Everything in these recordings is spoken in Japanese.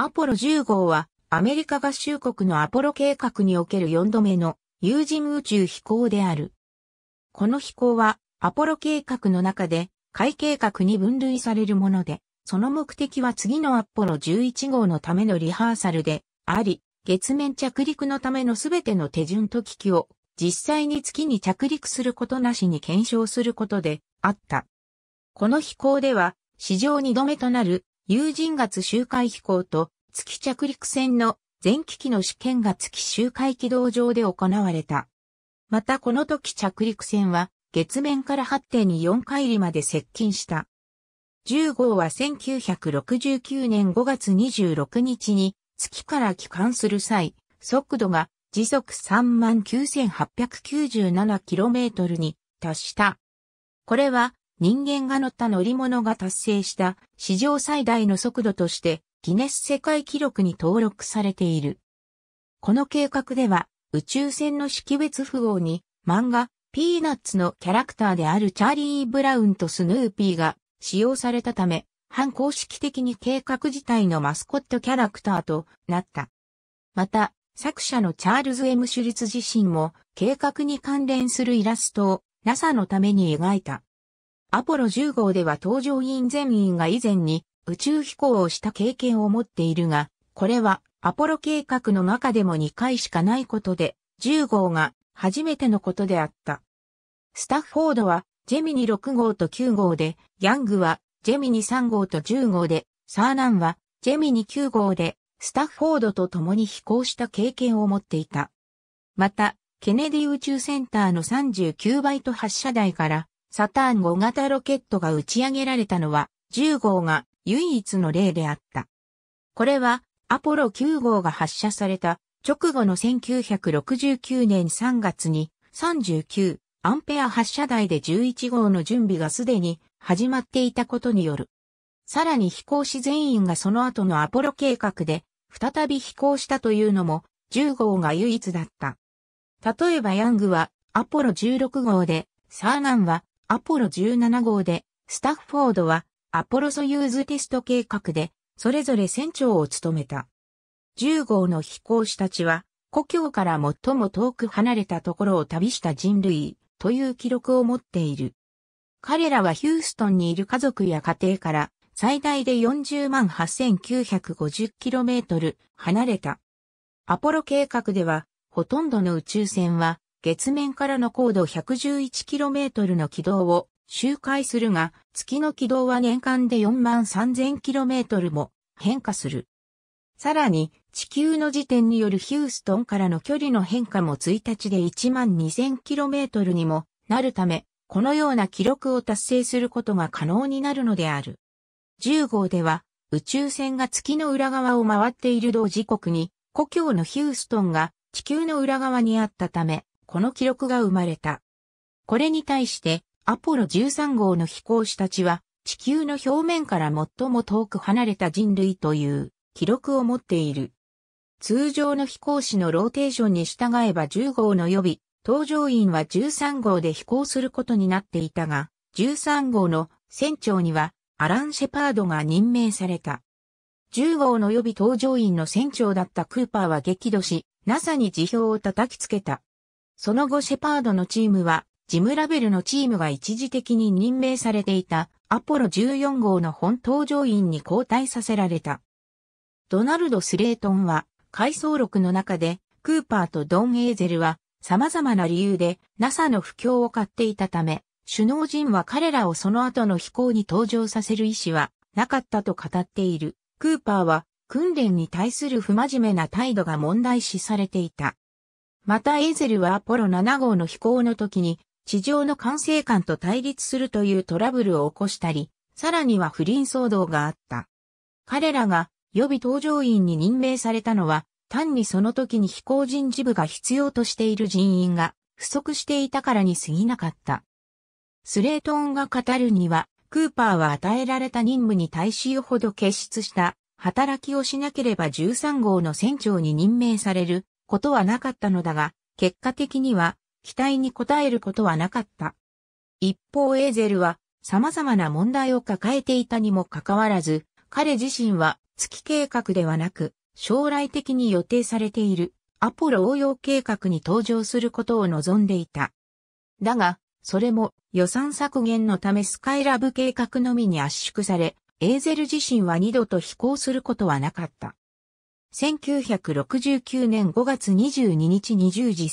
アポロ10号は、アメリカ合衆国のアポロ計画における4度目の有人宇宙飛行である。この飛行は、アポロ計画の中で、海計画に分類されるもので、その目的は次のアポロ11号のためのリハーサルであり、月面着陸のためのすべての手順と機器を実際に月に着陸することなしに検証することであった。この飛行では、史上2度目となる有人月周回飛行と月着陸船の前期器の試験が月周回軌道上で行われた。またこの時着陸船は月面から8.4回りまで接近した。10号は1969年5月26日に月から帰還する際、速度が時速 39,897km に達した。これは人間が乗った乗り物が達成した史上最大の速度としてギネス世界記録に登録されている。この計画では宇宙船の識別符号に漫画ピーナッツのキャラクターであるチャーリー・ブラウンとスヌーピーが使用されたため、反公式的に計画自体のマスコットキャラクターとなった。また、作者のチャールズ・エム・シュリツ自身も計画に関連するイラストを NASA のために描いた。アポロ10号では搭乗員全員が以前に宇宙飛行をした経験を持っているが、これはアポロ計画の中でも2回しかないことで、10号が初めてのことであった。スタッフォードはジェミニ6号と9号で、ヤングはジェミニ3号と10号で、サーナンはジェミニ9号で、スタッフォードと共に飛行した経験を持っていた。また、ケネディ宇宙センターの39バイト発射台からサターン5型ロケットが打ち上げられたのは10号が唯一の例であった。これはアポロ9号が発射された直後の1969年3月に39アンペア発射台で11号の準備がすでに始まっていたことによる。さらに飛行士全員がその後のアポロ計画で再び飛行したというのも10号が唯一だった。例えばヤングはアポロ16号で、サーガンはアポロ17号で、スタッフォードはアポロソユーズテスト計画で、それぞれ船長を務めた。10号の飛行士たちは、故郷から最も遠く離れたところを旅した人類という記録を持っている。彼らはヒューストンにいる家族や家庭から最大で40万 8950km 離れた。アポロ計画では、ほとんどの宇宙船は月面からの高度 111km の軌道を周回するが、月の軌道は年間で4万 3000km も変化する。さらに、地球の時点によるヒューストンからの距離の変化も1日で1万 2000km にもなるため、このような記録を達成することが可能になるのである。10号では、宇宙船が月の裏側を回っている同時刻に、故郷のヒューストンが地球の裏側にあったため、この記録が生まれた。これに対して、アポロ13号の飛行士たちは、地球の表面から最も遠く離れた人類という記録を持っている。通常の飛行士のローテーションに従えば10号の予備、搭乗員は13号で飛行することになっていたが、13号の船長にはアラン・シェパードが任命された。10号の予備搭乗員の船長だったクーパーは激怒し、NASA に辞表を叩きつけた。その後シェパードのチームは、ジム・ラベルのチームが一時的に任命されていたアポロ14号の本搭乗員に交代させられた。ドナルド・スレートンは、回想録の中で、クーパーとドン・エーゼルは、様々な理由で NASA の不況を買っていたため、首脳陣は彼らをその後の飛行に登場させる意思はなかったと語っている。クーパーは訓練に対する不真面目な態度が問題視されていた。またエーゼルはアポロ7号の飛行の時に地上の管制官と対立するというトラブルを起こしたり、さらには不倫騒動があった。彼らが予備搭乗員に任命されたのは、単にその時に飛行人事部が必要としている人員が不足していたからに過ぎなかった。スレートンが語るには、クーパーは与えられた任務に対しよほど欠出した働きをしなければ13号の船長に任命されることはなかったのだが、結果的には期待に応えることはなかった。一方エーゼルは様々な問題を抱えていたにもかかわらず、彼自身は月計画ではなく、将来的に予定されているアポロ応用計画に登場することを望んでいた。だが、それも予算削減のためスカイラブ計画のみに圧縮され、エーゼル自身は二度と飛行することはなかった。1969年5月22日20時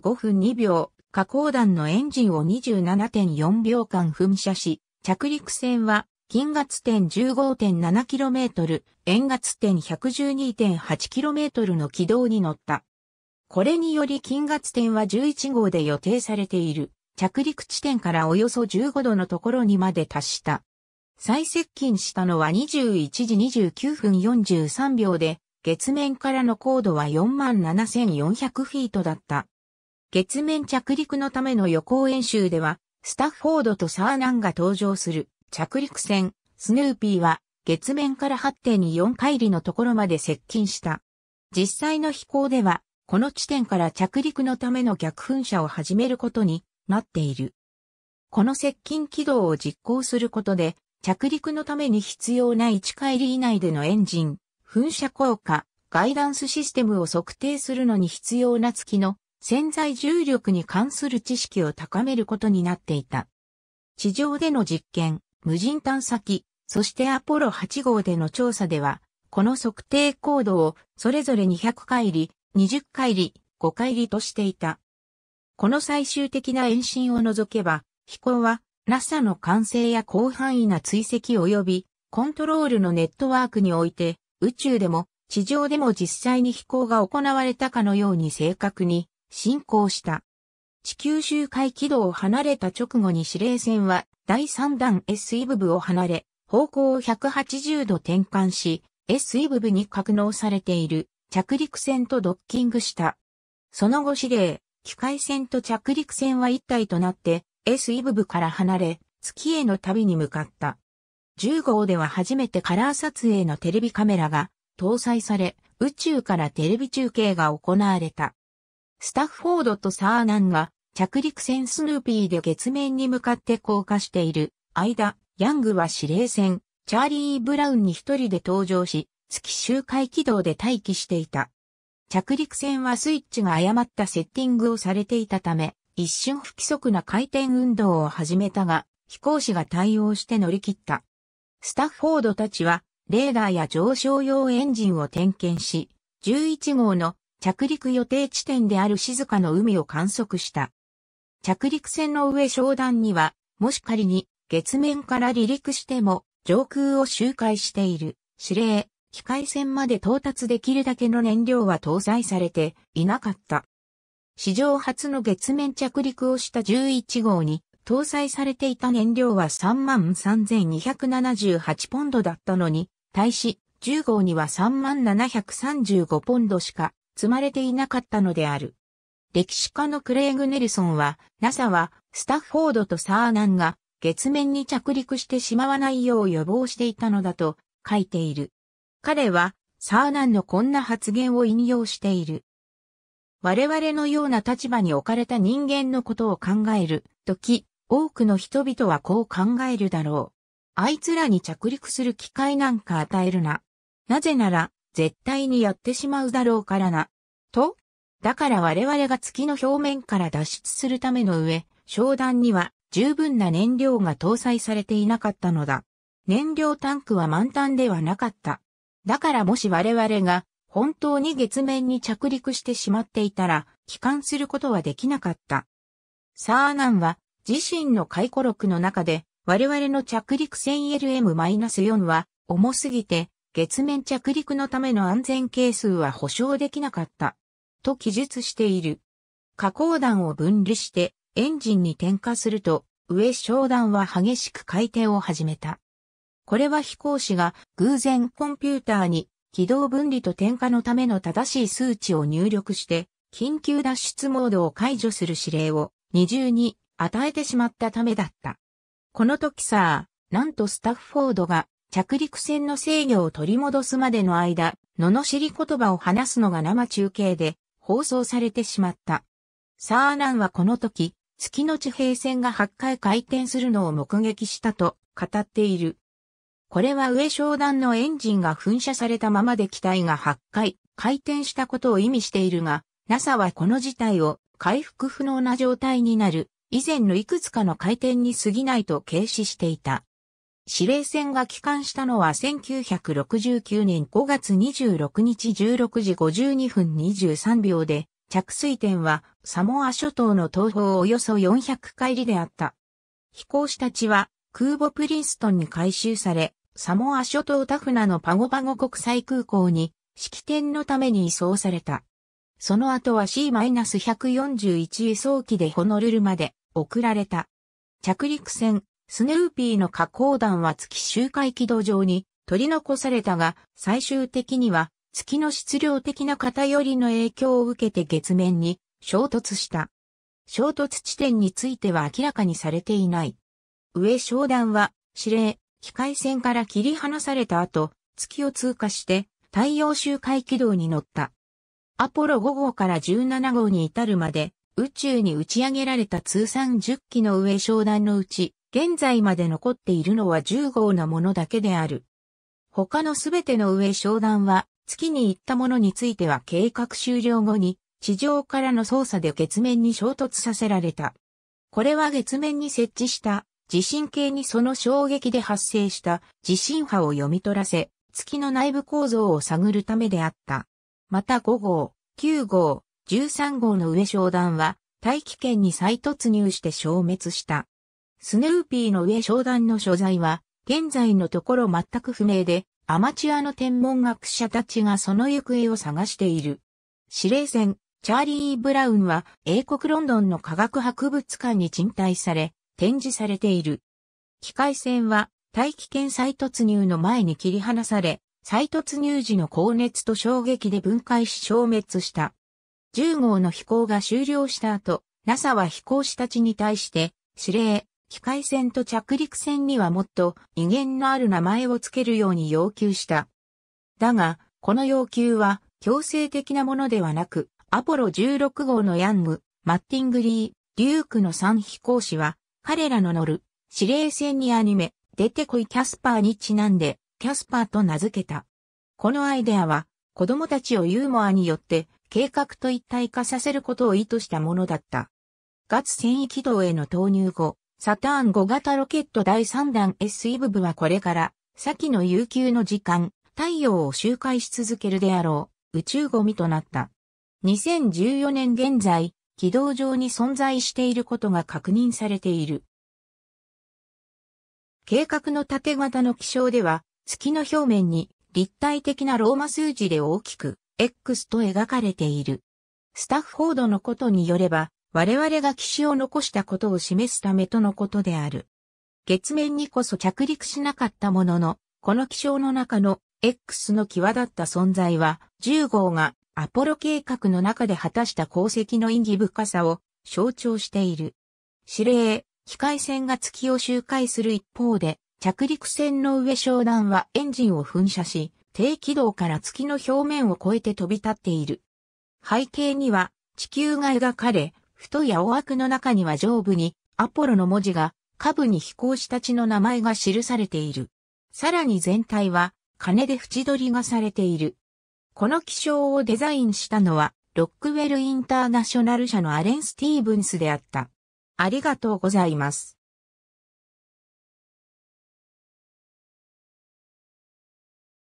35分2秒、加工弾のエンジンを27.4秒間噴射し、着陸船は金月点 15.7km、円月点 112.8km の軌道に乗った。これにより金月点は11号で予定されている着陸地点からおよそ15度のところにまで達した。最接近したのは21時29分43秒で、月面からの高度は47,400フィートだった。月面着陸のための予行演習では、スタッフォードとサーナンが登場する着陸船、スヌーピーは月面から8.4 2海里のところまで接近した。実際の飛行では、この地点から着陸のための逆噴射を始めることになっている。この接近軌道を実行することで、着陸のために必要な1海里以内でのエンジン、噴射効果、ガイダンスシステムを測定するのに必要な月の潜在重力に関する知識を高めることになっていた。地上での実験、無人探査機、そしてアポロ8号での調査では、この測定高度をそれぞれ200回り、20回り、5回りとしていた。この最終的な延伸を除けば、飛行は NASA の完成や広範囲な追跡及びコントロールのネットワークにおいて宇宙でも地上でも実際に飛行が行われたかのように正確に進行した。地球周回軌道を離れた直後に指令船は第3弾 SE 部部を離れ、方向を180度転換し、SE 部部に格納されている着陸船とドッキングした。その後指令、機械船と着陸船は一体となって SE 部部から離れ、月への旅に向かった。10号では初めてカラー撮影のテレビカメラが搭載され、宇宙からテレビ中継が行われた。スタッフォードとサーナンが着陸船スヌーピーで月面に向かって降下している間、ヤングは司令船、チャーリー・ブラウンに一人で登場し、月周回軌道で待機していた。着陸船はスイッチが誤ったセッティングをされていたため、一瞬不規則な回転運動を始めたが、飛行士が対応して乗り切った。スタッフォードたちは、レーダーや上昇用エンジンを点検し、11号の着陸予定地点である静かの海を観測した。着陸船の上商談には、もし仮に月面から離陸しても上空を周回している指令、機械船まで到達できるだけの燃料は搭載されていなかった。史上初の月面着陸をした11号に搭載されていた燃料は33,278ポンドだったのに、対し、10号には3 7 3 5ポンドしか積まれていなかったのである。歴史家のクレイグ・ネルソンは、NASA はスタッフォードとサーナンが月面に着陸してしまわないよう予防していたのだと書いている。彼は、サーナンのこんな発言を引用している。我々のような立場に置かれた人間のことを考えるとき、多くの人々はこう考えるだろう。あいつらに着陸する機会なんか与えるな。なぜなら、絶対にやってしまうだろうからな。と、だから我々が月の表面から脱出するための上、商談には十分な燃料が搭載されていなかったのだ。燃料タンクは満タンではなかった。だからもし我々が本当に月面に着陸してしまっていたら、帰還することはできなかった。サーナンは自身の回顧録の中で、我々の着陸船 LM-4 は重すぎて月面着陸のための安全係数は保証できなかった。と記述している。加工弾を分離してエンジンに点火すると上昇弾は激しく回転を始めた。これは飛行士が偶然コンピューターに軌道分離と点火のための正しい数値を入力して緊急脱出モードを解除する指令を二重に与えてしまったためだった。この時さあ、なんとスタッフォードが着陸船の制御を取り戻すまでの間、罵り言葉を話すのが生中継で放送されてしまった。サーランはこの時、月の地平線が8回回転するのを目撃したと語っている。これは上昇弾のエンジンが噴射されたままで機体が8回回転したことを意味しているが、NASA はこの事態を回復不能な状態になる以前のいくつかの回転に過ぎないと軽視していた。司令船が帰還したのは1969年5月26日16時52分23秒で、着水点はサモア諸島の東方およそ400海里であった。飛行したちは空母プリンストンに回収され、サモア諸島タフナのパゴパゴ国際空港に式典のために移送された。その後は C-141 輸送機でホノルルまで送られた。着陸船、スヌーピーの加工弾は月周回軌道上に取り残されたが、最終的には月の質量的な偏りの影響を受けて月面に衝突した。衝突地点については明らかにされていない。上昇弾は指令、機械船から切り離された後、月を通過して太陽周回軌道に乗った。アポロ5号から17号に至るまで、宇宙に打ち上げられた通算10機の上昇弾のうち、現在まで残っているのは10号のものだけである。他のすべての上昇弾は、月に行ったものについては計画終了後に、地上からの操作で月面に衝突させられた。これは月面に設置した地震計にその衝撃で発生した地震波を読み取らせ、月の内部構造を探るためであった。また5号、9号、13号の上商団は、大気圏に再突入して消滅した。スヌーピーの上商団の所在は、現在のところ全く不明で、アマチュアの天文学者たちがその行方を探している。司令船、チャーリー・ブラウンは英国ロンドンの科学博物館に賃貸され、展示されている。機械船は大気圏再突入の前に切り離され、再突入時の高熱と衝撃で分解し消滅した。10号の飛行が終了した後、NASA は飛行士たちに対して、指令、機械船と着陸船にはもっと威厳のある名前を付けるように要求した。だが、この要求は強制的なものではなく、アポロ16号のヤング、マッティングリー、デュークの3飛行士は、彼らの乗る指令船にアニメ、出てこいキャスパーにちなんで、キャスパーと名付けた。このアイデアは、子供たちをユーモアによって計画と一体化させることを意図したものだった。月繊維軌道への投入後、サターン5型ロケット第3弾 SE 部部はこれから、先の悠久の時間、太陽を周回し続けるであろう、宇宙ゴミとなった。2014年現在、軌道上に存在していることが確認されている。計画の縦型の気象では、月の表面に立体的なローマ数字で大きく X と描かれている。スタッフォードのことによれば、我々が騎士を残したことを示すためとのことである。月面にこそ着陸しなかったものの、この気象の中の X の際立った存在は、10号がアポロ計画の中で果たした功績の意義深さを象徴している。指令、機械船が月を周回する一方で、着陸船の上商談はエンジンを噴射し、低軌道から月の表面を越えて飛び立っている。背景には地球が描かれ、太い青枠の中には上部にアポロの文字が、下部に飛行士たちの名前が記されている。さらに全体は金で縁取りがされている。この気象をデザインしたのは、ロックウェルインターナショナル社のアレン・スティーブンスであった。ありがとうございます。